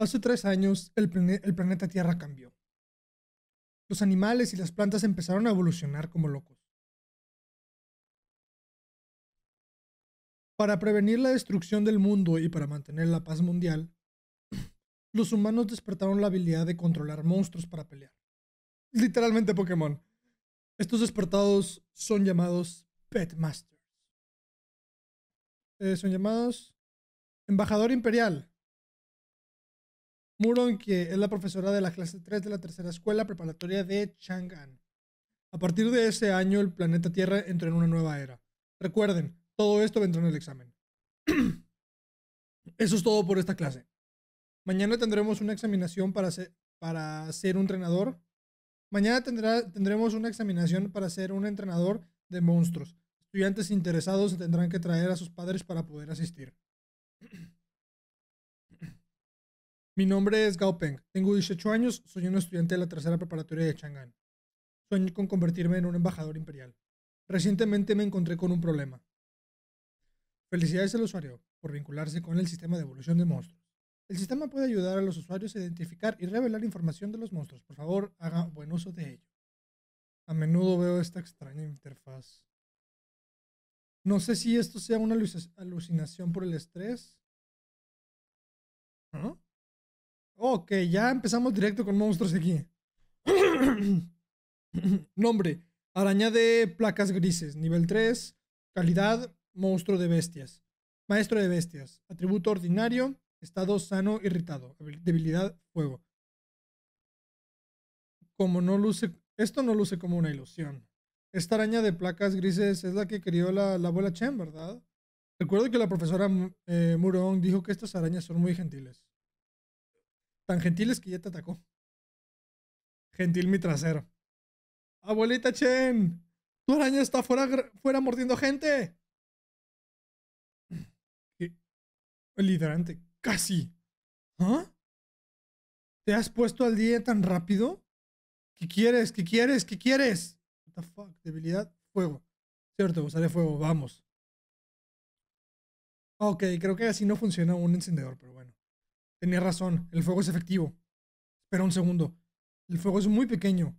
Hace tres años, el, planeta Tierra cambió. Los animales y las plantas empezaron a evolucionar como locos. Para prevenir la destrucción del mundo y para mantener la paz mundial, los humanos despertaron la habilidad de controlar monstruos para pelear. Literalmente Pokémon. Estos despertados son llamados Pet Masters. Eh, son llamados Embajador Imperial. Muron, que es la profesora de la clase 3 de la tercera escuela preparatoria de Chang'an. A partir de ese año, el planeta Tierra entró en una nueva era. Recuerden, todo esto vendrá en el examen. Eso es todo por esta clase. Mañana tendremos una examinación para ser, para ser un entrenador. Mañana tendremos una examinación para ser un entrenador de monstruos. Estudiantes interesados tendrán que traer a sus padres para poder asistir. Mi nombre es Gao Peng, tengo 18 años, soy un estudiante de la tercera preparatoria de Chang'an. Sueño con convertirme en un embajador imperial. Recientemente me encontré con un problema. Felicidades al usuario por vincularse con el sistema de evolución de monstruos. El sistema puede ayudar a los usuarios a identificar y revelar información de los monstruos. Por favor, haga buen uso de ello. A menudo veo esta extraña interfaz. No sé si esto sea una alucinación por el estrés. ¿Ah? Ok, ya empezamos directo con monstruos aquí. Nombre. Araña de placas grises. Nivel 3. Calidad. Monstruo de bestias. Maestro de bestias. Atributo ordinario. Estado sano irritado. Debilidad fuego. Como no luce... Esto no luce como una ilusión. Esta araña de placas grises es la que crió la, abuela Chen, ¿verdad? Recuerdo que la profesora eh, Murong dijo que estas arañas son muy gentiles. Tan es que ya te atacó. Gentil mi trasero. Abuelita Chen, tu araña está fuera, fuera mordiendo gente. Liderante, casi. ¿Ah? ¿Te has puesto al día tan rápido? ¿Qué quieres? ¿Qué quieres? ¿Qué quieres? What Debilidad, fuego. Cierto, usaré fuego, vamos. Ok, creo que así no funciona un encendedor, pero bueno. Tenía razón, el fuego es efectivo. Espera un segundo, el fuego es muy pequeño.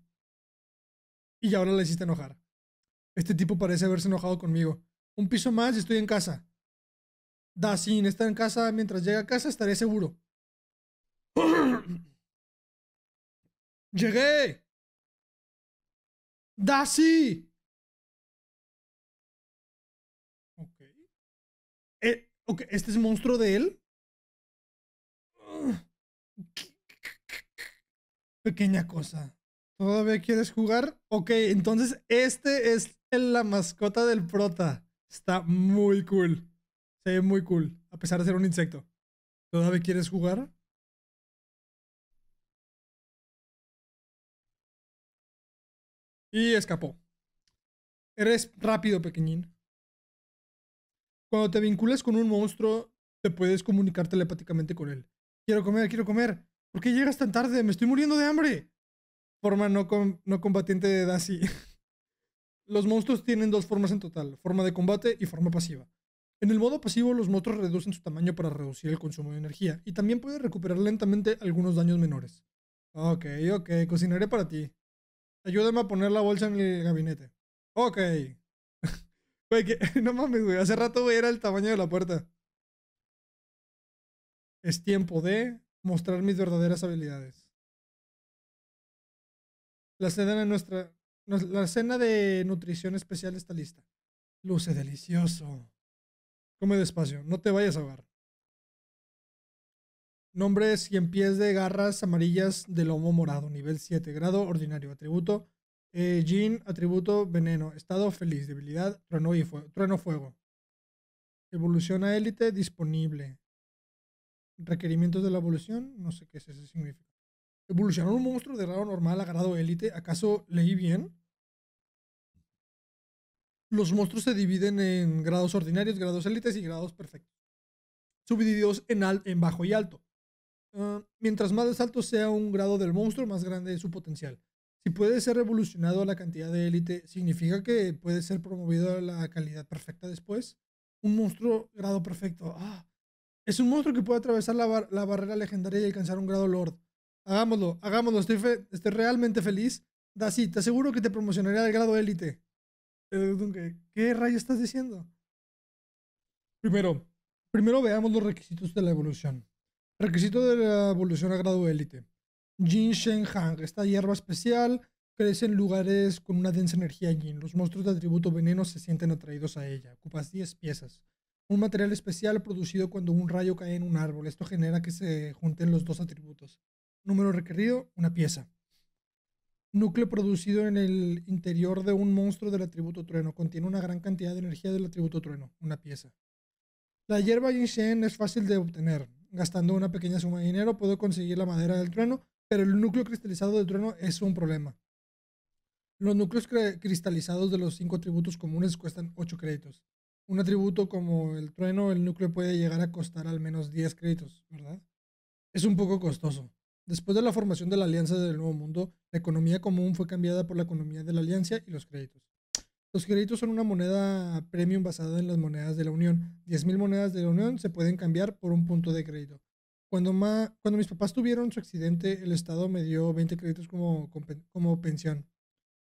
Y ahora le hiciste enojar. Este tipo parece haberse enojado conmigo. Un piso más y estoy en casa. Dacin, está en casa. Mientras llegue a casa estaré seguro. ¡Llegué! ¡Dasi! Okay. Eh, ok, este es monstruo de él. Pequeña cosa. ¿Todavía quieres jugar? Ok, entonces este es la mascota del prota. Está muy cool. Se ve muy cool, a pesar de ser un insecto. ¿Todavía quieres jugar? Y escapó. Eres rápido, pequeñín. Cuando te vinculas con un monstruo, te puedes comunicar telepáticamente con él. Quiero comer, quiero comer. ¿Por qué llegas tan tarde? Me estoy muriendo de hambre. Forma no, no combatiente de Dasi. los monstruos tienen dos formas en total, forma de combate y forma pasiva. En el modo pasivo, los monstruos reducen su tamaño para reducir el consumo de energía y también pueden recuperar lentamente algunos daños menores. Ok, ok, cocinaré para ti. Ayúdame a poner la bolsa en el gabinete. Ok. no mames, güey. Hace rato, era el tamaño de la puerta. Es tiempo de mostrar mis verdaderas habilidades. La cena de nuestra. La cena de nutrición especial está lista. Luce delicioso. Come despacio, no te vayas a ahogar. y en pies de garras amarillas de lomo morado, nivel 7, grado ordinario, atributo eh, atributo veneno, estado feliz, debilidad, y trueno fuego. Evolución a élite disponible. Requerimientos de la evolución, no sé qué es ese Evolucionar un monstruo de grado normal a grado élite, ¿acaso leí bien? Los monstruos se dividen en grados ordinarios, grados élites y grados perfectos, subdivididos en, bajo y alto. Ah, mientras más alto sea un grado del monstruo, más grande es su potencial. Si puede ser evolucionado a la cantidad de élite, ¿significa que puede ser promovido a la calidad perfecta después? Un monstruo grado perfecto. Ah, es un monstruo que puede atravesar la, barrera legendaria y alcanzar un grado Lord. Hagámoslo, hagámoslo. Estoy, realmente feliz. Dasi, te aseguro que te promocionaré al grado élite. Eh, ¿Qué rayo estás diciendo? Primero, primero veamos los requisitos de la evolución. Requisito de la evolución a grado élite. Jin Shen Hang, esta hierba especial, crece en lugares con una densa energía Jin. Los monstruos de atributo veneno se sienten atraídos a ella. Ocupas 10 piezas un material especial producido cuando un rayo cae en un árbol. Esto genera que se junten los dos atributos. Número requerido, una pieza. Núcleo producido en el interior de un monstruo del atributo trueno. Contiene una gran cantidad de energía del atributo trueno, una pieza. La hierba Yinshen es fácil de obtener. Gastando una pequeña suma de dinero puedo conseguir la madera del trueno, pero el núcleo cristalizado del trueno es un problema. Los núcleos cristalizados de los cinco atributos comunes cuestan 8 créditos un atributo como el trueno, el núcleo puede llegar a costar al menos 10 créditos, ¿verdad? Es un poco costoso. Después de la formación de la Alianza del Nuevo Mundo, la economía común fue cambiada por la economía de la Alianza y los créditos. Los créditos son una moneda premium basada en las monedas de la Unión. 10.000 monedas de la Unión se pueden cambiar por un punto de crédito. Cuando, mis papás tuvieron su accidente, el Estado me dio 20 créditos como pensión.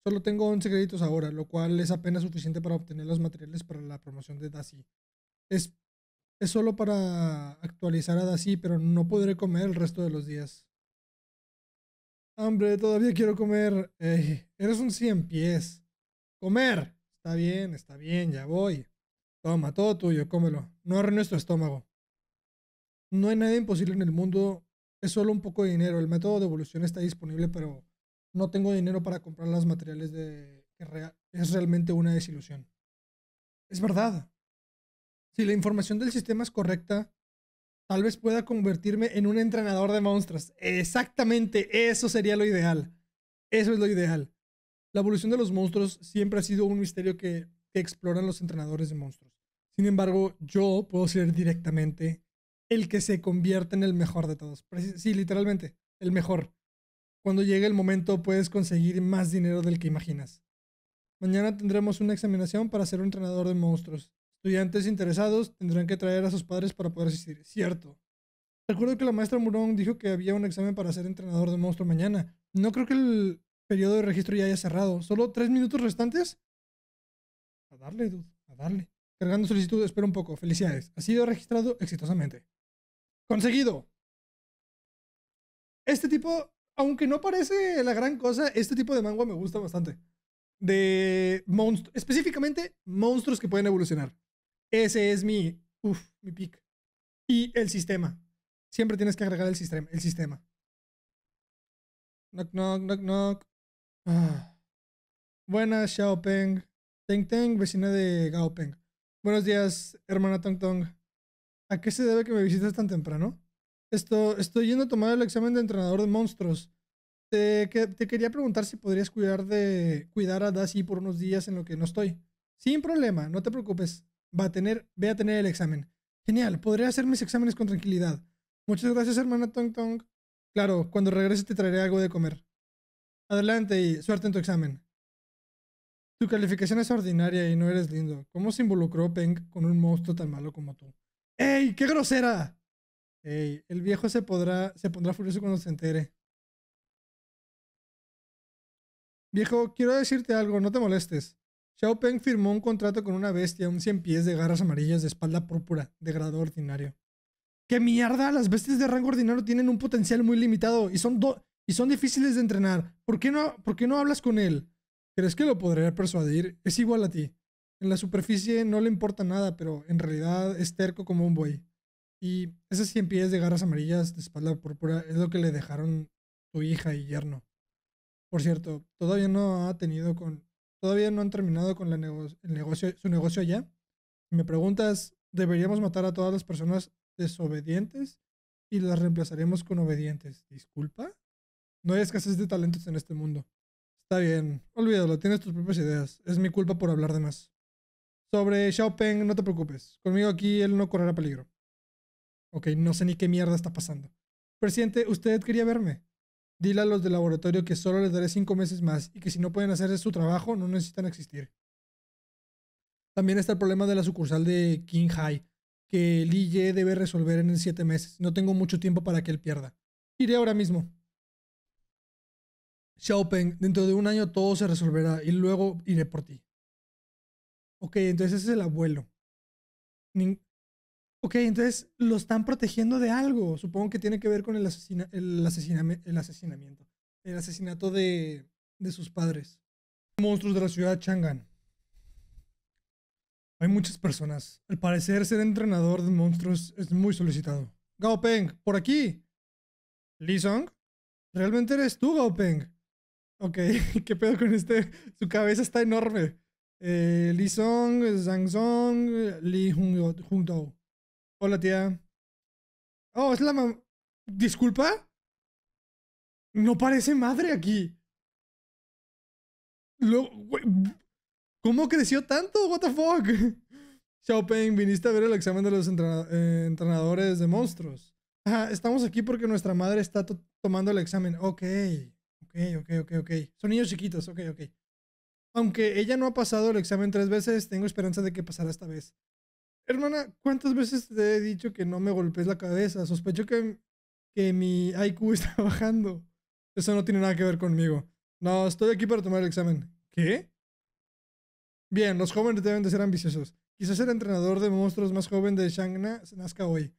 Solo tengo 11 créditos ahora, lo cual es apenas suficiente para obtener los materiales para la promoción de Daci. Es, es solo para actualizar a Daci, pero no podré comer el resto de los días. Hambre, todavía quiero comer. eres un 100 pies. Comer. Está bien, está bien, ya voy. Toma, todo tuyo, cómelo. No arruines nuestro estómago. No hay nada imposible en el mundo. Es solo un poco de dinero. El método de evolución está disponible, pero no tengo dinero para comprar los materiales de es realmente una desilusión. Es verdad. Si la información del sistema es correcta, tal vez pueda convertirme en un entrenador de monstruos. Exactamente, eso sería lo ideal. Eso es lo ideal. La evolución de los monstruos siempre ha sido un misterio que, exploran los entrenadores de monstruos. Sin embargo, yo puedo ser directamente el que se convierte en el mejor de todos. Sí, literalmente, el mejor. Cuando llegue el momento puedes conseguir más dinero del que imaginas. Mañana tendremos una examinación para ser entrenador de monstruos. Estudiantes interesados tendrán que traer a sus padres para poder asistir. Cierto. Recuerdo que la maestra Murón dijo que había un examen para ser entrenador de monstruos mañana. No creo que el periodo de registro ya haya cerrado. ¿Solo tres minutos restantes? A darle, dude. A darle. Cargando solicitud, espero un poco. Felicidades. Ha sido registrado exitosamente. Conseguido. Este tipo aunque no parece la gran cosa, este tipo de manga me gusta bastante. De monstruos, específicamente monstruos que pueden evolucionar. Ese es mi, uff, mi pick. Y el sistema. Siempre tienes que agregar el sistema. El sistema. Knock, knock, knock, knock. Ah. Buenas, Xiaopeng. Teng Teng, vecina de Gao Peng. Buenos días, hermana Tong Tong. ¿A qué se debe que me visites tan temprano? estoy yendo a tomar el examen de entrenador de monstruos. Te, te quería preguntar si podrías cuidar, de, cuidar a Dasi por unos días en lo que no estoy. Sin problema, no te preocupes. Va a tener, ve a tener el examen. Genial, podré hacer mis exámenes con tranquilidad. Muchas gracias, hermana Tong Tong. Claro, cuando regrese te traeré algo de comer. Adelante y suerte en tu examen. Tu calificación es ordinaria y no eres lindo. ¿Cómo se involucró Peng con un monstruo tan malo como tú? ¡Ey! ¡Qué grosera! el viejo se podrá, se pondrá furioso cuando se entere. Viejo, quiero decirte algo, no te molestes. Xiao firmó un contrato con una bestia, un cien pies de garras amarillas de espalda púrpura, de grado ordinario. ¡Qué mierda! Las bestias de rango ordinario tienen un potencial muy limitado y son, y son difíciles de entrenar. ¿Por qué, no, ¿Por qué no hablas con él? ¿Crees que lo podría persuadir? Es igual a ti. En la superficie no le importa nada, pero en realidad es terco como un buey. Y esas 100 pies de garras amarillas de espalda púrpura es lo que le dejaron su hija y yerno. Por cierto, todavía no ha tenido con. Todavía no han terminado con el negocio, su negocio allá. Me preguntas, ¿deberíamos matar a todas las personas desobedientes y las reemplazaremos con obedientes? ¿Disculpa? No hay escasez de talentos en este mundo. Está bien, olvídalo, tienes tus propias ideas. Es mi culpa por hablar de más. Sobre Xiaopeng, no te preocupes. Conmigo aquí él no correrá peligro. Ok, no sé ni qué mierda está pasando. Presidente, usted quería verme. Dile a los del laboratorio que solo les daré cinco meses más y que si no pueden hacer su trabajo, no necesitan existir. También está el problema de la sucursal de King High, que Li Ye debe resolver en siete meses. No tengo mucho tiempo para que él pierda. Iré ahora mismo. Xiaopeng, dentro de un año todo se resolverá y luego iré por ti. Ok, entonces ese es el abuelo. Ok, entonces lo están protegiendo de algo. Supongo que tiene que ver con el, el, el asesinamiento. El asesinato de, sus padres. Monstruos de la ciudad Chang'an. Hay muchas personas. Al parecer, ser entrenador de monstruos es muy solicitado. Gao Peng, por aquí. Li Song, ¿realmente eres tú, Gao Peng? Ok, ¿qué pedo con este? Su cabeza está enorme. Eh, Li Song, Zhang Song, Li Hung, Hola, tía. Oh, es la mamá. ¿Disculpa? No parece madre aquí. ¿Cómo creció tanto? What the fuck? Xiaopeng, viniste a ver el examen de los eh, entrenadores de monstruos. Ajá, estamos aquí porque nuestra madre está tomando el examen. Ok, ok, ok, ok, ok. Son niños chiquitos, ok, ok. Aunque ella no ha pasado el examen tres veces, tengo esperanza de que pasará esta vez. Hermana, ¿cuántas veces te he dicho que no me golpees la cabeza? Sospecho que, que mi IQ está bajando. Eso no tiene nada que ver conmigo. No, estoy aquí para tomar el examen. ¿Qué? Bien, los jóvenes deben de ser ambiciosos. Quizás el entrenador de monstruos más joven de Shangna se nazca hoy.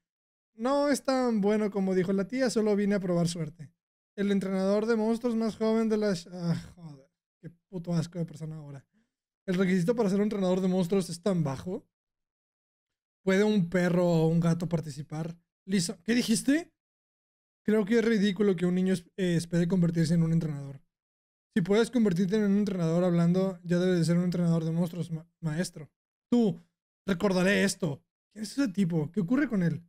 No es tan bueno como dijo la tía, solo vine a probar suerte. El entrenador de monstruos más joven de la... Ah, joder, qué puto asco de persona ahora. El requisito para ser un entrenador de monstruos es tan bajo. ¿Puede un perro o un gato participar? Lisa, ¿qué dijiste? Creo que es ridículo que un niño eh, espere convertirse en un entrenador. Si puedes convertirte en un entrenador hablando, ya debes de ser un entrenador de monstruos, maestro. Tú, recordaré esto. ¿Quién es ese tipo? ¿Qué ocurre con él?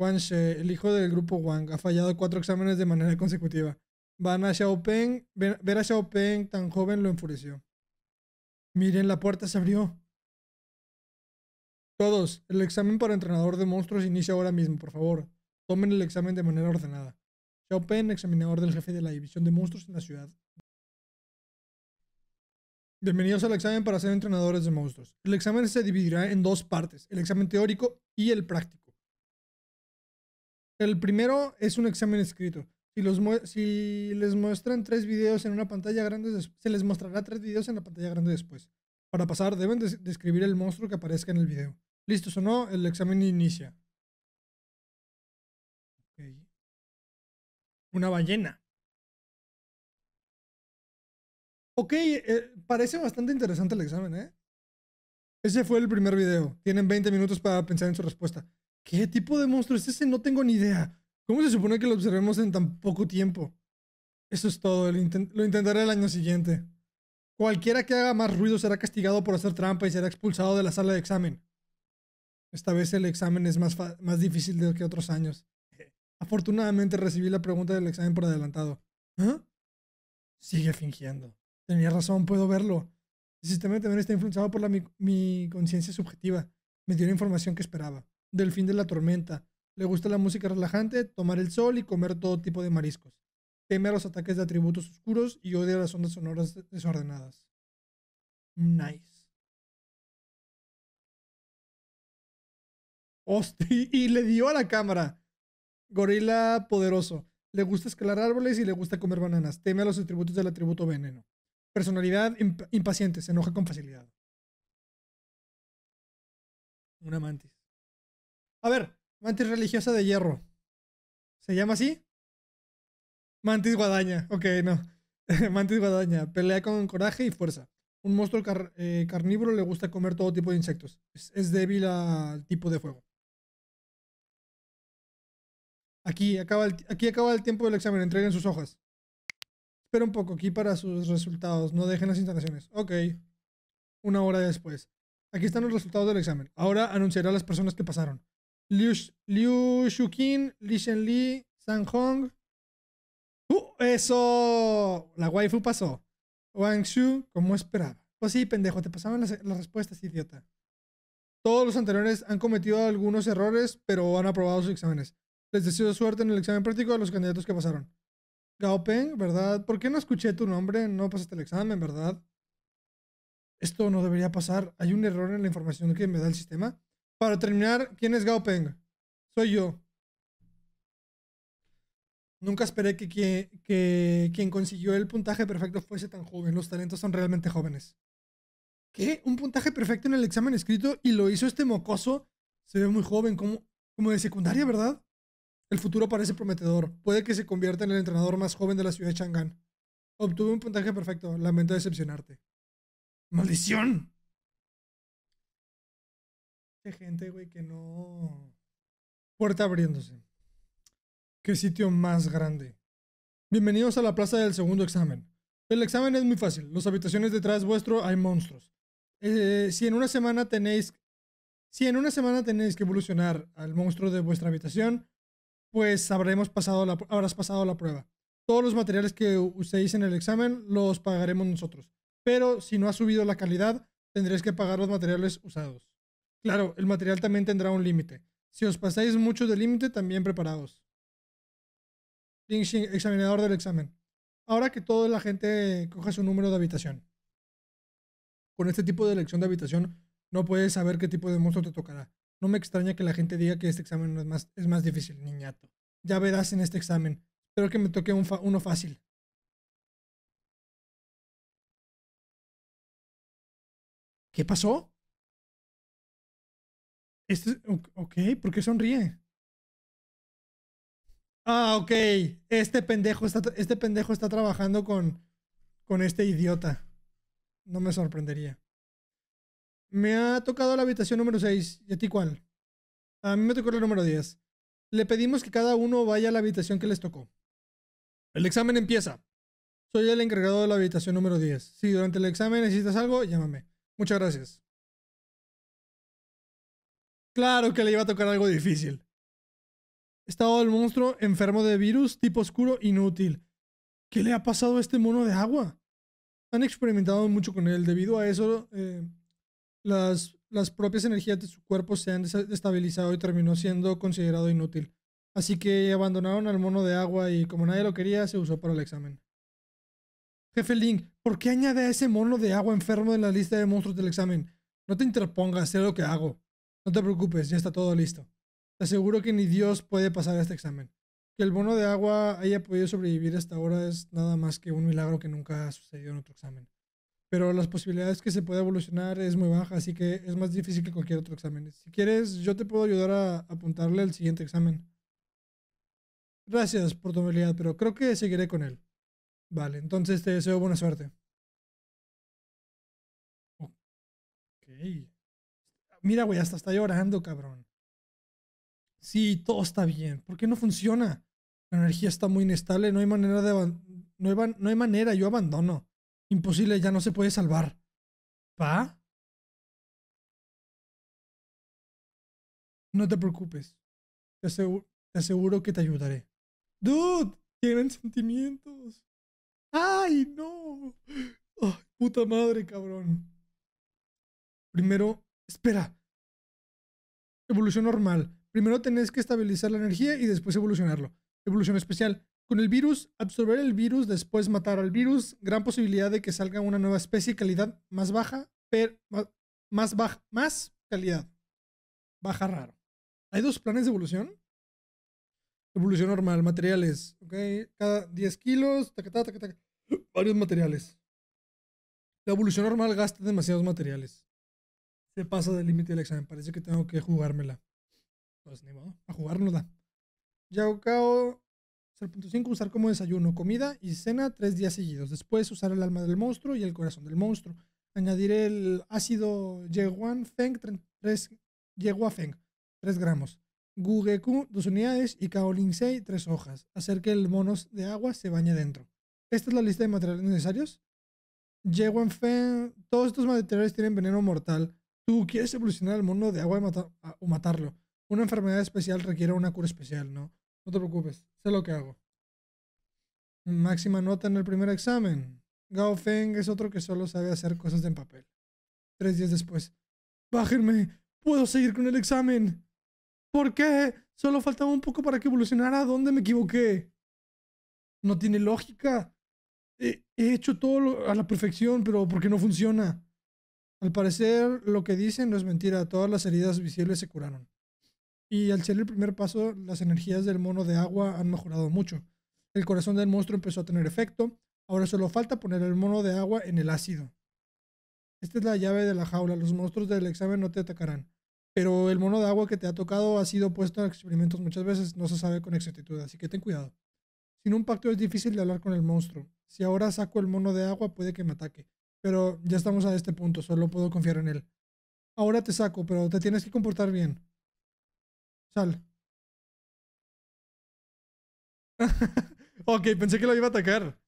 Juan She, el hijo del grupo Wang, ha fallado cuatro exámenes de manera consecutiva. Van a Xiaopeng, ver a Xiaopeng tan joven lo enfureció. Miren, la puerta se abrió. Todos, el examen para entrenador de monstruos inicia ahora mismo, por favor. Tomen el examen de manera ordenada. Chopin, examinador del jefe de la división de monstruos en la ciudad. Bienvenidos al examen para ser entrenadores de monstruos. El examen se dividirá en dos partes, el examen teórico y el práctico. El primero es un examen escrito. Si, si les muestran tres videos en una pantalla grande, se les mostrará tres videos en la pantalla grande después. Para pasar, deben describir el monstruo que aparezca en el video. Listos o no, el examen inicia. Una ballena. Ok, eh, parece bastante interesante el examen, ¿eh? Ese fue el primer video. Tienen 20 minutos para pensar en su respuesta. ¿Qué tipo de monstruo es ese? No tengo ni idea. ¿Cómo se supone que lo observemos en tan poco tiempo? Eso es todo. lo intentaré el año siguiente. Cualquiera que haga más ruido será castigado por hacer trampa y será expulsado de la sala de examen. Esta vez el examen es más, más difícil de que otros años. Afortunadamente recibí la pregunta del examen por adelantado. ¿Ah? Sigue fingiendo. Tenía razón, puedo verlo. El sistema también está influenciado por mi, mi conciencia subjetiva. Me dio la información que esperaba. Del fin de la tormenta. Le gusta la música relajante, tomar el sol y comer todo tipo de mariscos teme a los ataques de atributos oscuros y odia las ondas sonoras desordenadas. Nice. Hostia, y le dio a la cámara. Gorila poderoso. Le gusta escalar árboles y le gusta comer bananas. Teme a los atributos del atributo veneno. Personalidad impaciente. Se enoja con facilidad. Una mantis. A ver, mantis religiosa de hierro. ¿Se llama así? Mantis Guadaña. Ok, no. Mantis Guadaña. Pelea con coraje y fuerza. Un monstruo eh, carnívoro le gusta comer todo tipo de insectos. Es, débil al tipo de fuego. Aquí acaba, el, aquí acaba el tiempo del examen. Entreguen sus hojas. Espera un poco aquí para sus resultados. No dejen las instalaciones. Ok. Una hora después. Aquí están los resultados del examen. Ahora anunciará a las personas que pasaron. Liu, Liu Li Shenli, Zhang Hong, Uh, eso. La waifu pasó. Wang Shu, como esperaba. Pues sí, pendejo, te pasaban las, las respuestas, idiota. Todos los anteriores han cometido algunos errores, pero han aprobado sus exámenes. Les deseo suerte en el examen práctico a los candidatos que pasaron. Gao Peng, ¿verdad? ¿Por qué no escuché tu nombre? No pasaste el examen, ¿verdad? Esto no debería pasar. Hay un error en la información que me da el sistema. Para terminar, ¿quién es Gao Peng? Soy yo. Nunca esperé que, quien consiguió el puntaje perfecto fuese tan joven. Los talentos son realmente jóvenes. ¿Qué? Un puntaje perfecto en el examen escrito y lo hizo este mocoso. Se ve muy joven, como, de secundaria, ¿verdad? El futuro parece prometedor. Puede que se convierta en el entrenador más joven de la ciudad de Chang'an. Obtuve un puntaje perfecto. Lamento decepcionarte. ¡Maldición! Qué gente, güey, que no. Puerta abriéndose. Qué sitio más grande. Bienvenidos a la plaza del segundo examen. El examen es muy fácil. Las habitaciones detrás vuestro hay monstruos. Eh, si en una semana tenéis. Si en una semana tenéis que evolucionar al monstruo de vuestra habitación, pues habremos pasado la, habrás pasado la prueba. Todos los materiales que uséis en el examen los pagaremos nosotros. Pero si no ha subido la calidad, tendréis que pagar los materiales usados. Claro, el material también tendrá un límite. Si os pasáis mucho del límite, también preparados examinador del examen. Ahora que toda la gente coja su número de habitación. Con este tipo de elección de habitación no puedes saber qué tipo de monstruo te tocará. No me extraña que la gente diga que este examen es más, es más difícil, niñato. Ya verás en este examen. Espero que me toque uno fácil. ¿Qué pasó? Este, ok, ¿por qué sonríe? Ah, ok. Este pendejo está, este pendejo está trabajando con, con este idiota. No me sorprendería. Me ha tocado la habitación número 6. ¿Y a ti cuál? A mí me tocó la número 10. Le pedimos que cada uno vaya a la habitación que les tocó. El examen empieza. Soy el encargado de la habitación número 10. Si durante el examen necesitas algo, llámame. Muchas gracias. Claro que le iba a tocar algo difícil. Estado del monstruo, enfermo de virus, tipo oscuro, inútil. ¿Qué le ha pasado a este mono de agua? Han experimentado mucho con él. Debido a eso, eh, las, las propias energías de su cuerpo se han desestabilizado y terminó siendo considerado inútil. Así que abandonaron al mono de agua y como nadie lo quería, se usó para el examen. Jefe Link, ¿por qué añade a ese mono de agua enfermo en la lista de monstruos del examen? No te interpongas, sé lo que hago. No te preocupes, ya está todo listo. Te aseguro que ni Dios puede pasar este examen. Que el bono de agua haya podido sobrevivir hasta ahora es nada más que un milagro que nunca ha sucedido en otro examen. Pero las posibilidades que se pueda evolucionar es muy baja, así que es más difícil que cualquier otro examen. Si quieres, yo te puedo ayudar a apuntarle al siguiente examen. Gracias por tu amabilidad, pero creo que seguiré con él. Vale, entonces te deseo buena suerte. Ok. Mira, güey, hasta está llorando, cabrón sí, todo está bien. ¿Por qué no funciona? La energía está muy inestable, no hay manera de... No hay, no hay manera, yo abandono. Imposible, ya no se puede salvar. ¿pa? No te preocupes. Te aseguro, que te ayudaré. Dude, tienen sentimientos. ¡Ay, no! ¡Ay, puta madre, cabrón. Primero, espera. Evolución normal primero tenés que estabilizar la energía y después evolucionarlo. Evolución especial. Con el virus, absorber el virus, después matar al virus, gran posibilidad de que salga una nueva especie calidad más baja, pero más, baja, más calidad. Baja raro. Hay dos planes de evolución. Evolución normal, materiales, ¿ok? Cada 10 kilos, varios materiales. La evolución normal gasta demasiados materiales. Se pasa del límite del examen, parece que tengo que jugármela pues ni modo, a Yao Yaokao 0.5, usar como desayuno, comida y cena tres días seguidos. Después usar el alma del monstruo y el corazón del monstruo. Añadir el ácido Yeguan Feng 3, Feng 3 gramos. Gugeku 2 unidades y Kaolinsei 3 hojas. Hacer que el mono de agua se bañe dentro. Esta es la lista de materiales necesarios. Yeguan Feng. Todos estos materiales tienen veneno mortal. Tú quieres evolucionar al mono de agua o matarlo una enfermedad especial requiere una cura especial, ¿no? No te preocupes, sé lo que hago. Máxima nota en el primer examen. Gao Feng es otro que solo sabe hacer cosas en papel. Tres días después. Bájenme, puedo seguir con el examen. ¿Por qué? Solo faltaba un poco para que evolucionara. ¿Dónde me equivoqué? No tiene lógica. He, hecho todo a la perfección, pero ¿por qué no funciona? Al parecer, lo que dicen no es mentira. Todas las heridas visibles se curaron y al ser el primer paso, las energías del mono de agua han mejorado mucho. El corazón del monstruo empezó a tener efecto, ahora solo falta poner el mono de agua en el ácido. Esta es la llave de la jaula, los monstruos del examen no te atacarán, pero el mono de agua que te ha tocado ha sido puesto en experimentos muchas veces, no se sabe con exactitud, así que ten cuidado. Sin un pacto es difícil de hablar con el monstruo. Si ahora saco el mono de agua puede que me ataque, pero ya estamos a este punto, solo puedo confiar en él. Ahora te saco, pero te tienes que comportar bien. ok, pensé que lo iba a atacar.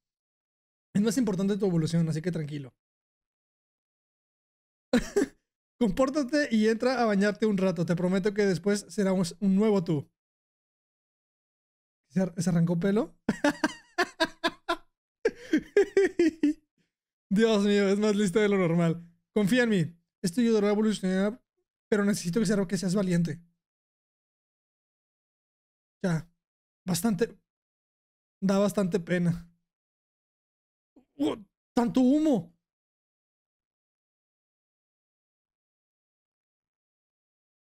Es más importante tu evolución, así que tranquilo. Compórtate y entra a bañarte un rato. Te prometo que después será un nuevo tú. ¿Se, arrancó pelo? Dios mío, es más listo de lo normal. Confía en mí. Esto ayudará a evolucionar, pero necesito que seas valiente. Ya, bastante. Da bastante pena. ¡Tanto humo!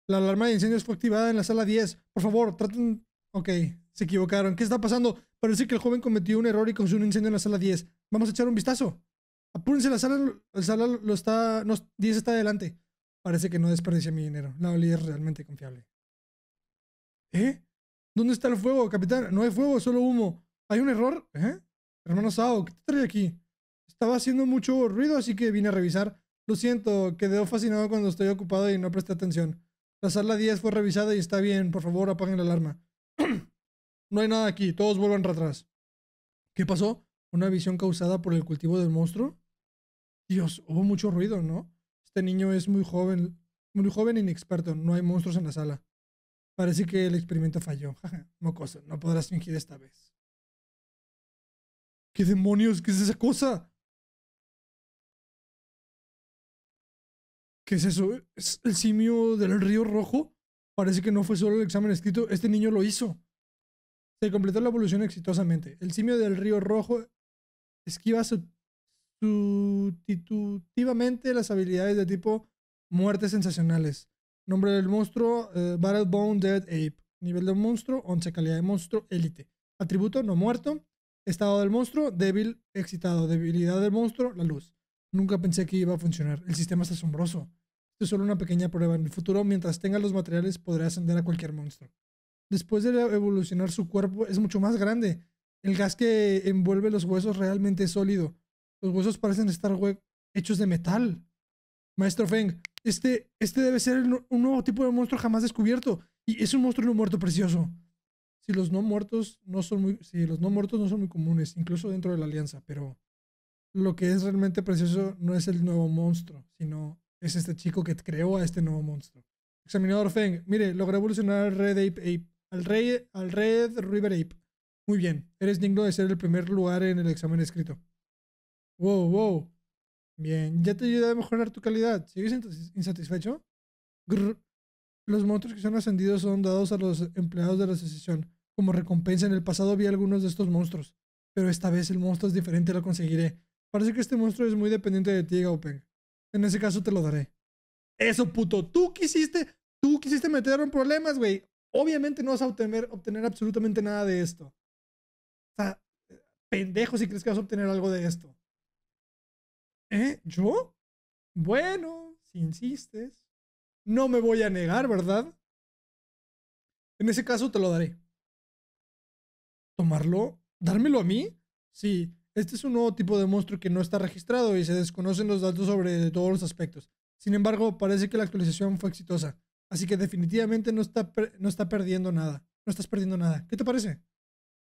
La alarma de incendios fue activada en la sala 10. Por favor, traten. Ok, se equivocaron. ¿Qué está pasando? Parece que el joven cometió un error y causó un incendio en la sala 10. Vamos a echar un vistazo. Apúrense, la sala, la sala lo está. No, 10 está adelante. Parece que no desperdicia mi dinero. La Oli es realmente confiable. ¿Eh? ¿Dónde está el fuego, capitán? No hay fuego, solo humo. ¿Hay un error? ¿Eh? Hermano Sao, ¿qué te trae aquí? Estaba haciendo mucho ruido, así que vine a revisar. Lo siento, quedé fascinado cuando estoy ocupado y no presté atención. La sala 10 fue revisada y está bien. Por favor, apaguen la alarma. no hay nada aquí. Todos vuelvan atrás. ¿Qué pasó? ¿Una visión causada por el cultivo del monstruo? Dios, hubo mucho ruido, ¿no? Este niño es muy joven, muy joven e inexperto. No hay monstruos en la sala. Parece que el experimento falló. mocoso, no podrás fingir esta vez. ¿Qué demonios? ¿Qué es esa cosa? ¿Qué es eso? el simio del río rojo? Parece que no fue solo el examen escrito, este niño lo hizo. Se completó la evolución exitosamente. El simio del río rojo esquiva sustitutivamente las habilidades de tipo muertes sensacionales. Nombre del monstruo, eh, Battle Bone Dead Ape. Nivel del monstruo, 11. Calidad de monstruo, élite. Atributo, no muerto. Estado del monstruo, débil, excitado. Debilidad del monstruo, la luz. Nunca pensé que iba a funcionar. El sistema es asombroso. Esto es solo una pequeña prueba. En el futuro, mientras tenga los materiales, podrá ascender a cualquier monstruo. Después de evolucionar, su cuerpo es mucho más grande. El gas que envuelve los huesos realmente es sólido. Los huesos parecen estar hechos de metal. Maestro Feng, este, este debe ser un nuevo tipo de monstruo jamás descubierto. Y es un monstruo no muerto precioso. Si los no muertos no son muy, si los no muertos no son muy comunes, incluso dentro de la alianza, pero lo que es realmente precioso no es el nuevo monstruo, sino es este chico que creó a este nuevo monstruo. Examinador Feng, mire, logré evolucionar al Red Ape, al, rey, al Red River Ape. Muy bien, eres digno de ser el primer lugar en el examen escrito. Wow, wow. Bien, ya te ayuda a mejorar tu calidad. ¿Sigues insatisfecho? Los monstruos que son ascendidos son dados a los empleados de la asociación. Como recompensa, en el pasado vi algunos de estos monstruos. Pero esta vez el monstruo es diferente, lo conseguiré. Parece que este monstruo es muy dependiente de ti, Gaupen. En ese caso te lo daré. Eso, puto. Tú quisiste, tú quisiste meter en problemas, güey. Obviamente no vas a obtener, obtener absolutamente nada de esto. O sea, pendejo si crees que vas a obtener algo de esto. ¿Eh? ¿Yo? Bueno, si insistes. No me voy a negar, ¿verdad? En ese caso te lo daré. ¿Tomarlo? ¿Dármelo a mí? Sí, este es un nuevo tipo de monstruo que no está registrado y se desconocen los datos sobre todos los aspectos. Sin embargo, parece que la actualización fue exitosa, así que definitivamente no, está no está perdiendo nada. No estás perdiendo nada. ¿Qué te parece?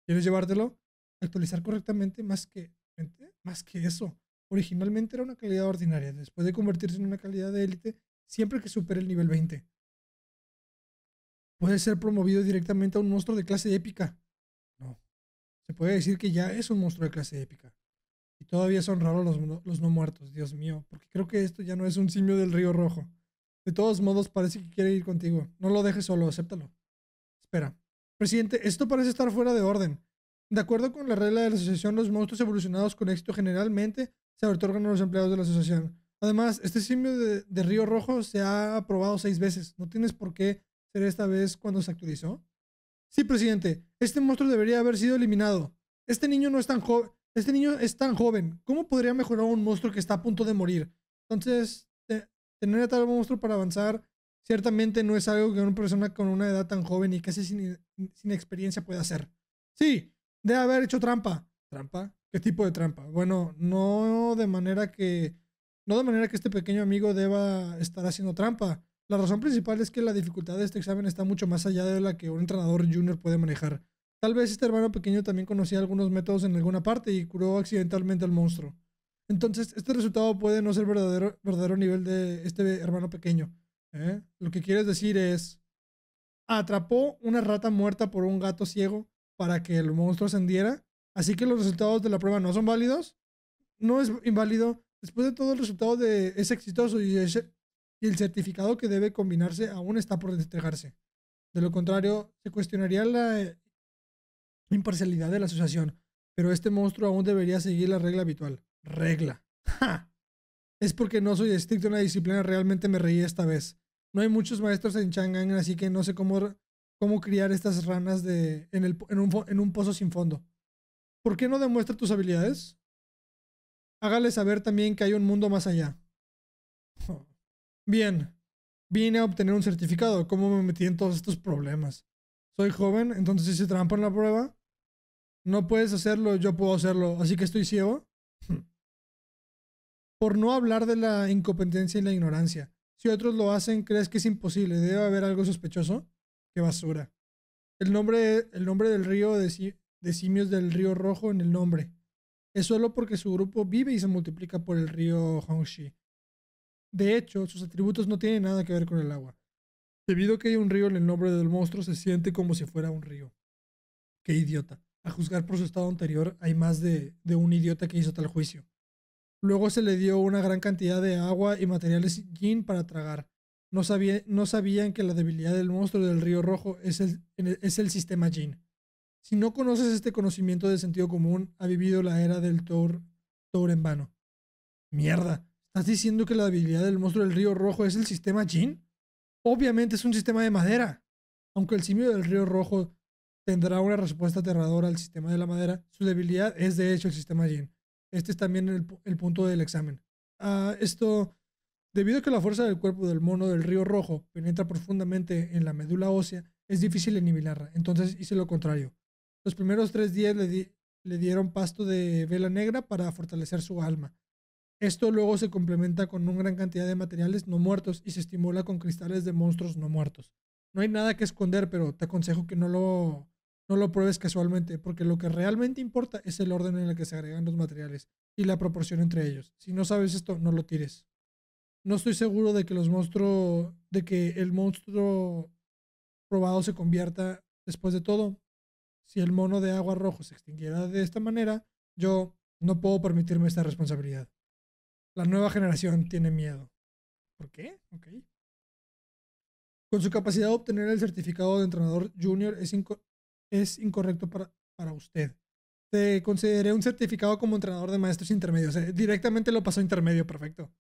¿Quieres llevártelo? Actualizar correctamente más que, más que eso originalmente era una calidad ordinaria, después de convertirse en una calidad de élite, siempre que supere el nivel 20. Puede ser promovido directamente a un monstruo de clase épica. No. Se puede decir que ya es un monstruo de clase épica. Y todavía son raros los, los no muertos, Dios mío, porque creo que esto ya no es un simio del río rojo. De todos modos, parece que quiere ir contigo. No lo dejes solo, acéptalo. Espera. Presidente, esto parece estar fuera de orden. De acuerdo con la regla de la asociación, los monstruos evolucionados con éxito generalmente se otorgan a los empleados de la asociación. Además, este simio de, Río Rojo se ha aprobado seis veces. No tienes por qué ser esta vez cuando se actualizó. Sí, presidente, este monstruo debería haber sido eliminado. Este niño no es tan joven. Este niño es tan joven. ¿Cómo podría mejorar un monstruo que está a punto de morir? Entonces, tener a tal monstruo para avanzar ciertamente no es algo que una persona con una edad tan joven y casi sin, sin experiencia pueda hacer. Sí, debe haber hecho trampa. ¿Trampa? ¿Qué tipo de trampa? Bueno, no de manera que. No de manera que este pequeño amigo deba estar haciendo trampa. La razón principal es que la dificultad de este examen está mucho más allá de la que un entrenador junior puede manejar. Tal vez este hermano pequeño también conocía algunos métodos en alguna parte y curó accidentalmente al monstruo. Entonces, este resultado puede no ser verdadero, verdadero nivel de este hermano pequeño. ¿eh? Lo que quieres decir es, atrapó una rata muerta por un gato ciego para que el monstruo ascendiera así que los resultados de la prueba no son válidos, no es inválido. Después de todo, el resultado de, es exitoso y, el certificado que debe combinarse aún está por entregarse. De lo contrario, se cuestionaría la imparcialidad de la asociación, pero este monstruo aún debería seguir la regla habitual. Regla. Es porque no soy estricto en la disciplina, realmente me reí esta vez. No hay muchos maestros en Chang'an, así que no sé cómo, cómo criar estas ranas de, en un pozo sin fondo. ¿Por qué no demuestra tus habilidades? Hágale saber también que hay un mundo más allá. Bien, vine a obtener un certificado. ¿Cómo me metí en todos estos problemas? Soy joven, entonces hice trampa en la prueba. No puedes hacerlo, yo puedo hacerlo, así que estoy ciego. Por no hablar de la incompetencia y la ignorancia. Si otros lo hacen, crees que es imposible. Debe haber algo sospechoso. Qué basura. El nombre, el nombre del río de, de simios del río Rojo en el nombre. Es solo porque su grupo vive y se multiplica por el río Hongshi. De hecho, sus atributos no tienen nada que ver con el agua. Debido a que hay un río en el nombre del monstruo, se siente como si fuera un río. Qué idiota. A juzgar por su estado anterior, hay más de, un idiota que hizo tal juicio. Luego se le dio una gran cantidad de agua y materiales yin para tragar. No, sabían que la debilidad del monstruo del río rojo es el, es el sistema yin. Si no conoces este conocimiento de sentido común, ha vivido la era del Thor, en vano. Mierda, ¿estás diciendo que la debilidad del monstruo del río rojo es el sistema Jin? Obviamente es un sistema de madera. Aunque el simio del río rojo tendrá una respuesta aterradora al sistema de la madera, su debilidad es de hecho el sistema Jin. Este es también el, punto del examen. Ah, esto, debido a que la fuerza del cuerpo del mono del río rojo penetra profundamente en la médula ósea, es difícil aniquilarla. Entonces hice lo contrario. Los primeros tres días le, dieron pasto de vela negra para fortalecer su alma. Esto luego se complementa con una gran cantidad de materiales no muertos y se estimula con cristales de monstruos no muertos. No hay nada que esconder, pero te aconsejo que no lo, no lo pruebes casualmente, porque lo que realmente importa es el orden en el que se agregan los materiales y la proporción entre ellos. Si no sabes esto, no lo tires. No estoy seguro de que los monstruos, de que el monstruo probado se convierta, después de todo, si el mono de agua rojo se extinguiera de esta manera, yo no puedo permitirme esta responsabilidad. La nueva generación tiene miedo. ¿Por qué? Ok. Con su capacidad de obtener el certificado de entrenador junior es, incorrecto para, usted. Te consideré un certificado como entrenador de maestros intermedios. Eh, directamente lo pasó a intermedio, perfecto.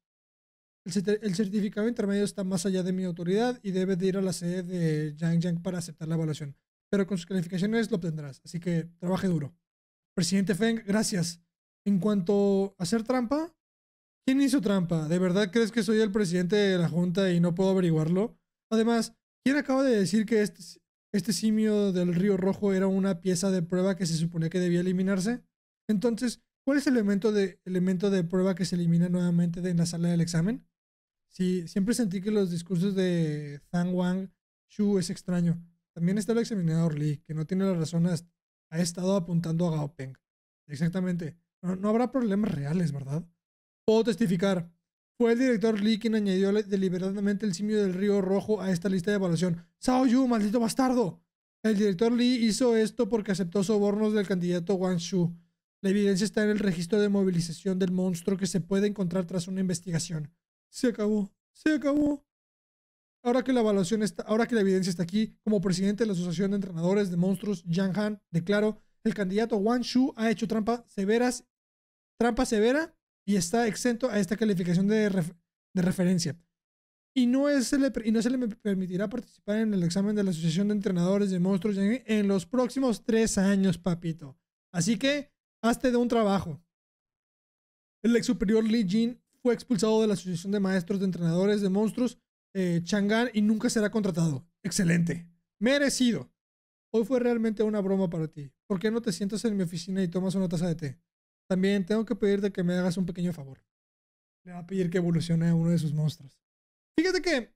El, el, certificado intermedio está más allá de mi autoridad y debe de ir a la sede de Yang Yang para aceptar la evaluación pero con sus calificaciones lo obtendrás. Así que trabaje duro. Presidente Feng, gracias. En cuanto a hacer trampa, ¿quién hizo trampa? ¿De verdad crees que soy el presidente de la Junta y no puedo averiguarlo? Además, ¿quién acaba de decir que este, este simio del río rojo era una pieza de prueba que se suponía que debía eliminarse? Entonces, ¿cuál es el elemento de, prueba que se elimina nuevamente de, la sala del examen? siempre sentí que los discursos de Zhang Wang Shu es extraño. También está el examinador Lee, que no tiene las razón, ha estado apuntando a Gao Peng. Exactamente. No, no habrá problemas reales, ¿verdad? Puedo testificar. Fue el director Lee quien añadió deliberadamente el simio del río rojo a esta lista de evaluación. ¡Sao Yu, maldito bastardo! El director Lee hizo esto porque aceptó sobornos del candidato Wang Shu. La evidencia está en el registro de movilización del monstruo que se puede encontrar tras una investigación. Se acabó, se acabó. Ahora que la evaluación está, ahora que la evidencia está aquí, como presidente de la Asociación de Entrenadores de Monstruos, Yang Han, declaro, el candidato Wang Shu ha hecho trampa severas, trampa severa y está exento a esta calificación de, referencia. Y no, es, se le, no se le permitirá participar en el examen de la Asociación de Entrenadores de Monstruos en los próximos tres años, papito. Así que, hazte de un trabajo. El ex superior Li Jin fue expulsado de la Asociación de Maestros de Entrenadores de Monstruos eh, Chang'an y nunca será contratado. Excelente. Merecido. Hoy fue realmente una broma para ti. ¿Por qué no te sientas en mi oficina y tomas una taza de té? También tengo que pedirte que me hagas un pequeño favor. Le va a pedir que evolucione a uno de sus monstruos. Fíjate que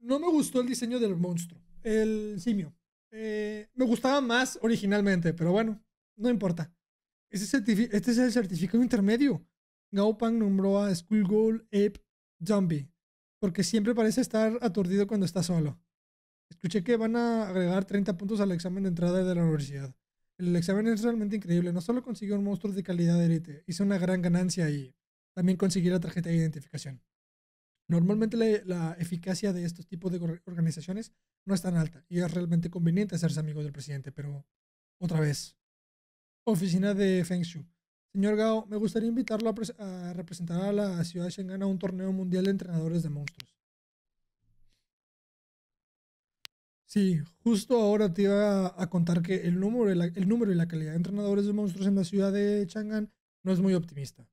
no me gustó el diseño del monstruo, el simio. Eh, me gustaba más originalmente, pero bueno, no importa. Este, es el certificado intermedio. Gaopang nombró a Goal Ape Zombie porque siempre parece estar aturdido cuando está solo. Escuché que van a agregar 30 puntos al examen de entrada de la universidad. El examen es realmente increíble. No solo consiguió un monstruo de calidad de élite, hizo una gran ganancia y también consiguió la tarjeta de identificación. Normalmente la, eficacia de estos tipos de organizaciones no es tan alta y es realmente conveniente hacerse amigo del presidente, pero otra vez. Oficina de Feng Shui. Señor Gao, me gustaría invitarlo a, representar a la ciudad de Chang'an a un torneo mundial de entrenadores de monstruos. Sí, justo ahora te iba a, contar que el número, y la, el número y la calidad de entrenadores de monstruos en la ciudad de Chang'an no es muy optimista.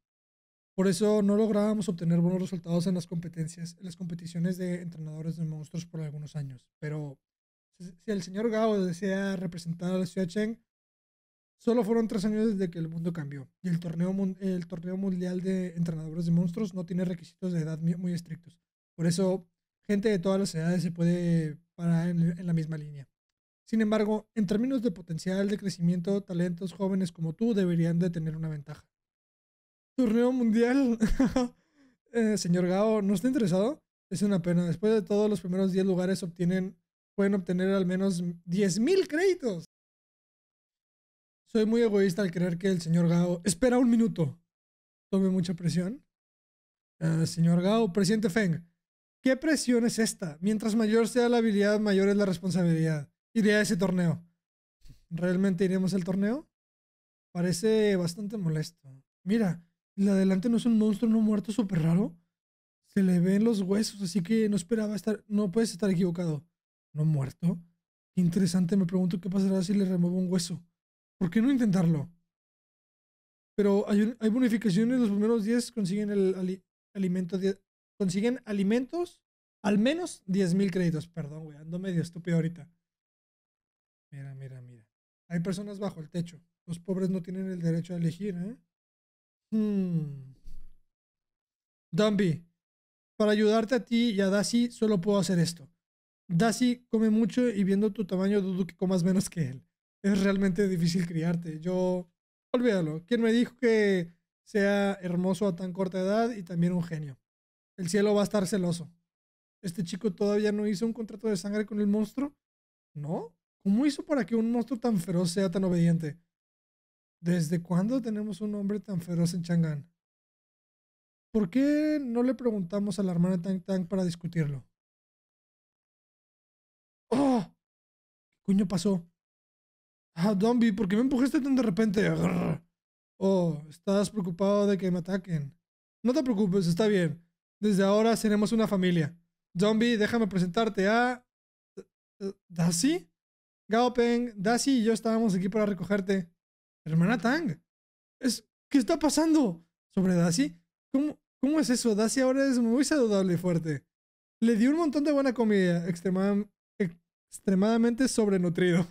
Por eso no lográbamos obtener buenos resultados en las competencias, en las competiciones de entrenadores de monstruos por algunos años. Pero si el señor Gao desea representar a la ciudad de Cheng, Solo fueron tres años desde que el mundo cambió y el torneo, el torneo mundial de entrenadores de monstruos no tiene requisitos de edad muy estrictos. Por eso, gente de todas las edades se puede parar en, la misma línea. Sin embargo, en términos de potencial de crecimiento, talentos jóvenes como tú deberían de tener una ventaja. Torneo mundial. Eh, señor Gao, ¿no está interesado? Es una pena. Después de todos los primeros 10 lugares obtienen, pueden obtener al menos 10.000 créditos. Soy muy egoísta al creer que el señor Gao. Espera un minuto. Tome mucha presión. Ah, señor Gao, presidente Feng, ¿qué presión es esta? Mientras mayor sea la habilidad, mayor es la responsabilidad. Iré a ese torneo. ¿Realmente iremos al torneo? Parece bastante molesto. Mira, el adelante no es un monstruo no muerto súper raro. Se le ven los huesos, así que no esperaba estar. No puedes estar equivocado. ¿No muerto? Interesante, me pregunto qué pasará si le remuevo un hueso. ¿Por qué no intentarlo? Pero hay, bonificaciones, los primeros 10 consiguen, el, consiguen alimentos, al menos 10.000 créditos. Perdón, güey, ando medio estúpido ahorita. Mira, mira, mira. Hay personas bajo el techo. Los pobres no tienen el derecho a elegir, ¿eh? Hmm. Dumby, para ayudarte a ti y a Dasi, solo puedo hacer esto. Dasi come mucho y viendo tu tamaño dudo que comas menos que él es realmente difícil criarte. Yo, olvídalo. ¿Quién me dijo que sea hermoso a tan corta edad y también un genio? El cielo va a estar celoso. ¿Este chico todavía no hizo un contrato de sangre con el monstruo? ¿No? ¿Cómo hizo para que un monstruo tan feroz sea tan obediente? ¿Desde cuándo tenemos un hombre tan feroz en Chang'an? ¿Por qué no le preguntamos a la hermana Tang Tang para discutirlo? ¡Oh! ¿Qué coño pasó? Ah, Zombie, ¿por qué me empujaste tan de repente? Oh, estás preocupado de que me ataquen. No te preocupes, está bien. Desde ahora seremos una familia. Zombie, déjame presentarte a... Eh, eh, ¿Dasi? Gaopeng, Dasi y yo estábamos aquí para recogerte. Hermana Tang. Es... ¿Qué está pasando? ¿Sobre Dasi? ¿Cómo, es eso? Dasi ahora es muy saludable y fuerte. Le di un montón de buena comida, extremadamente sobrenutrido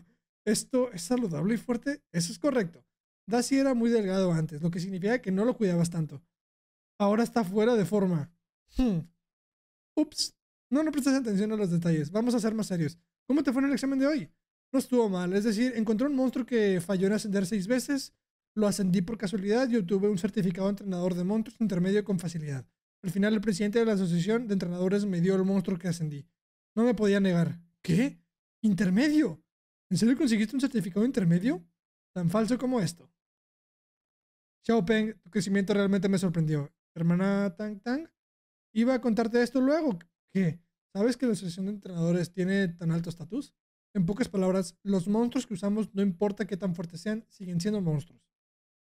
esto es saludable y fuerte, eso es correcto. Dasi era muy delgado antes, lo que significa que no lo cuidabas tanto. Ahora está fuera de forma. Hmm. Ups, no, no prestes atención a los detalles. Vamos a ser más serios. ¿Cómo te fue en el examen de hoy? No estuvo mal, es decir, encontré un monstruo que falló en ascender seis veces, lo ascendí por casualidad y obtuve un certificado entrenador de monstruos intermedio con facilidad. Al final el presidente de la asociación de entrenadores me dio el monstruo que ascendí. No me podía negar. ¿Qué? ¿Intermedio? ¿En serio conseguiste un certificado intermedio? Tan falso como esto. Xiaopeng, tu crecimiento realmente me sorprendió. Hermana Tang Tang, iba a contarte esto luego. ¿Qué? ¿Sabes que la asociación de entrenadores tiene tan alto estatus? En pocas palabras, los monstruos que usamos, no importa qué tan fuertes sean, siguen siendo monstruos.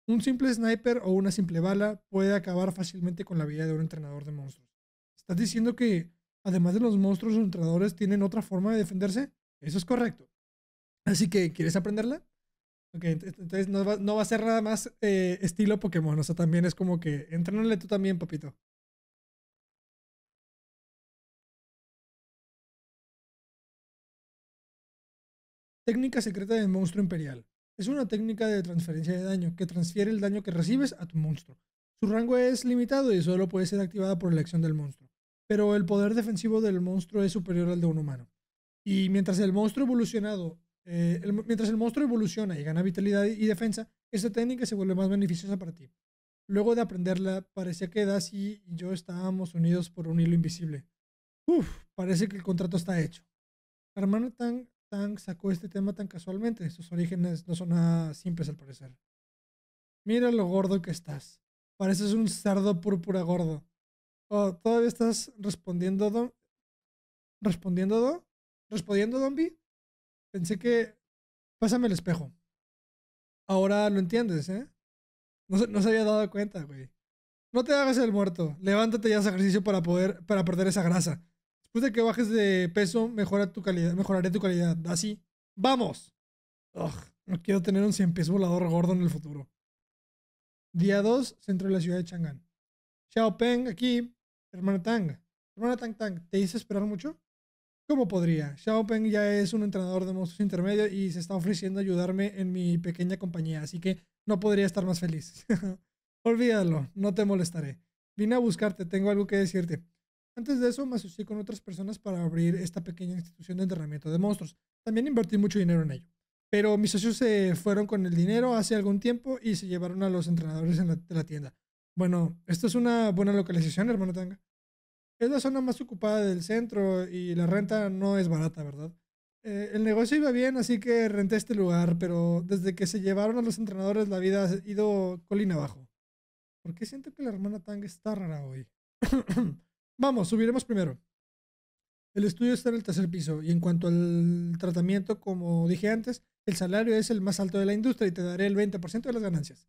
Un simple sniper o una simple bala puede acabar fácilmente con la vida de un entrenador de monstruos. ¿Estás diciendo que, además de los monstruos, los entrenadores tienen otra forma de defenderse? Eso es correcto. Así que, ¿quieres aprenderla? Ok, entonces no va, a ser nada más eh, estilo Pokémon. O sea, también es como que entrénale tú también, papito. Técnica secreta del monstruo imperial. Es una técnica de transferencia de daño que transfiere el daño que recibes a tu monstruo. Su rango es limitado y solo puede ser activada por la acción del monstruo. Pero el poder defensivo del monstruo es superior al de un humano. Y mientras el monstruo evolucionado eh, mientras el monstruo evoluciona y gana vitalidad y defensa, esta técnica se vuelve más beneficiosa para ti. Luego de aprenderla, parecía que das y yo estábamos unidos por un hilo invisible. Uf, parece que el contrato está hecho. Hermano Tang, Tang sacó este tema tan casualmente. Sus orígenes no son nada simples al parecer. Mira lo gordo que estás. Pareces un cerdo púrpura gordo. Oh, ¿Todavía estás respondiendo, Don? ¿Respondiendo, Don? ¿Respondiendo, Don Pensé que. Pásame el espejo. Ahora lo entiendes, ¿eh? No, se había dado cuenta, güey. No te hagas el muerto. Levántate y haz ejercicio para poder para perder esa grasa. Después de que bajes de peso, mejora tu calidad, mejoraré tu calidad. Así. ¡Vamos! Ugh, no quiero tener un cien pies volador gordo en el futuro. Día 2, centro de la ciudad de Chang'an. Xiaopeng, aquí, hermana Tang. Hermana Tang Tang, ¿te hice esperar mucho? ¿Cómo podría? Xiaopeng ya es un entrenador de monstruos intermedio y se está ofreciendo ayudarme en mi pequeña compañía, así que no podría estar más feliz. Olvídalo, no te molestaré. Vine a buscarte, tengo algo que decirte. Antes de eso me asocié con otras personas para abrir esta pequeña institución de entrenamiento de monstruos. También invertí mucho dinero en ello. Pero mis socios se fueron con el dinero hace algún tiempo y se llevaron a los entrenadores de la tienda. Bueno, esto es una buena localización, hermano Tanga es la zona más ocupada del centro y la renta no es barata, ¿verdad? Eh, el negocio iba bien, así que renté este lugar, pero desde que se llevaron a los entrenadores la vida ha ido colina abajo. ¿Por qué siento que la hermana Tang está rara hoy? Vamos, subiremos primero. El estudio está en el tercer piso y en cuanto al tratamiento, como dije antes, el salario es el más alto de la industria y te daré el 20% de las ganancias.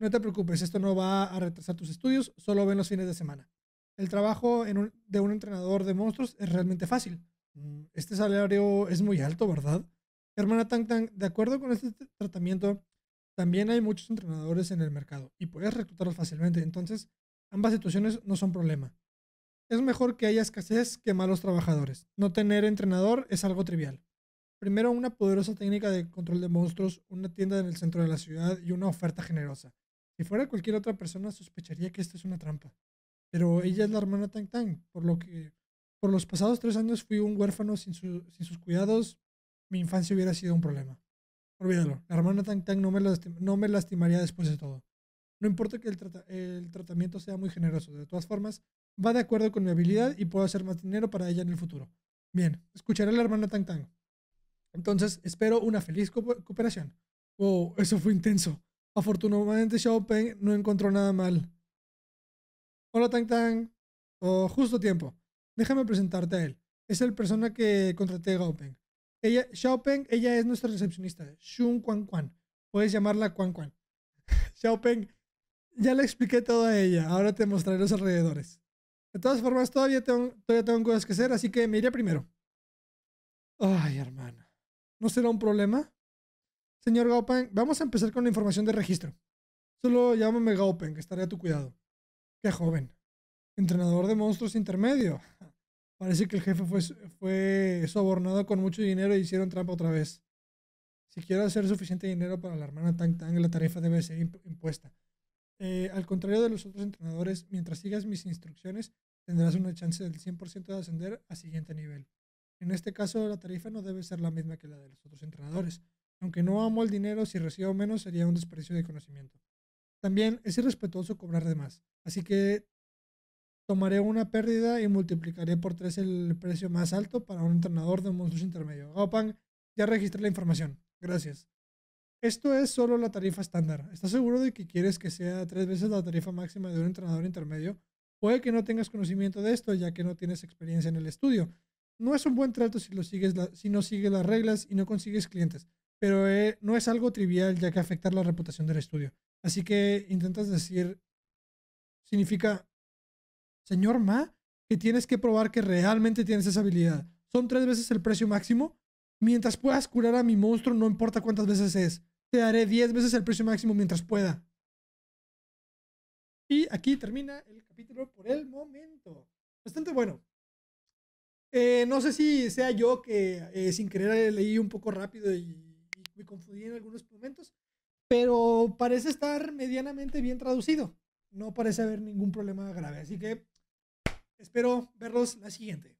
No te preocupes, esto no va a retrasar tus estudios, solo ven los fines de semana el trabajo de un entrenador de monstruos es realmente fácil. Mm, este salario es muy alto, ¿verdad? Hermana Tang Tang, de acuerdo con este tratamiento, también hay muchos entrenadores en el mercado y puedes reclutarlos fácilmente. Entonces, ambas situaciones no son problema. Es mejor que haya escasez que malos trabajadores. No tener entrenador es algo trivial. Primero, una poderosa técnica de control de monstruos, una tienda en el centro de la ciudad y una oferta generosa. Si fuera cualquier otra persona, sospecharía que esto es una trampa pero ella es la hermana Tang Tang, por lo que por los pasados tres años fui un huérfano sin, sus cuidados, mi infancia hubiera sido un problema. Olvídalo, la hermana Tang Tang no me, no me lastimaría después de todo. No importa que el, tratamiento sea muy generoso, de todas formas, va de acuerdo con mi habilidad y puedo hacer más dinero para ella en el futuro. Bien, escucharé a la hermana Tang Tang. Entonces, espero una feliz cooperación. Oh, eso fue intenso. Afortunadamente, Xiaopeng no encontró nada mal. Hola Tang Tang. justo tiempo. Déjame presentarte a él. Es el persona que contraté a Gaopeng. Ella, Xiaopeng, ella es nuestra recepcionista. Shun Quan Quan. Puedes llamarla Quan Quan. Xiaopeng, ya le expliqué todo a ella. Ahora te mostraré los alrededores. De todas formas, todavía tengo, todavía tengo cosas que hacer, así que me iré primero. Ay, hermana. ¿No será un problema? Señor Gaopeng, vamos a empezar con la información de registro. Solo llámame Gaopeng, estaré a tu cuidado. Qué joven. Entrenador de monstruos intermedio. Parece que el jefe fue, fue sobornado con mucho dinero y hicieron trampa otra vez. Si quiero hacer suficiente dinero para la hermana Tang Tang, la tarifa debe ser impuesta. Eh, al contrario de los otros entrenadores, mientras sigas mis instrucciones, tendrás una chance del 100% de ascender a siguiente nivel. En este caso, la tarifa no debe ser la misma que la de los otros entrenadores. Aunque no amo el dinero, si recibo menos sería un desperdicio de conocimiento. También es irrespetuoso cobrar de más. Así que tomaré una pérdida y multiplicaré por tres el precio más alto para un entrenador de un monstruo intermedio. Gaopan, ya registré la información. Gracias. Esto es solo la tarifa estándar. ¿Estás seguro de que quieres que sea tres veces la tarifa máxima de un entrenador intermedio? Puede que no tengas conocimiento de esto ya que no tienes experiencia en el estudio. No es un buen trato si, lo sigues si no sigues las reglas y no consigues clientes, pero eh, no es algo trivial ya que afecta la reputación del estudio. Así que intentas decir, significa, señor Ma, que tienes que probar que realmente tienes esa habilidad. Son tres veces el precio máximo. Mientras puedas curar a mi monstruo, no importa cuántas veces es. Te daré diez veces el precio máximo mientras pueda. Y aquí termina el capítulo por el momento. Bastante bueno. Eh, no sé si sea yo que eh, sin querer leí un poco rápido y me confundí en algunos momentos, pero parece estar medianamente bien traducido. No parece haber ningún problema grave. Así que espero verlos la siguiente.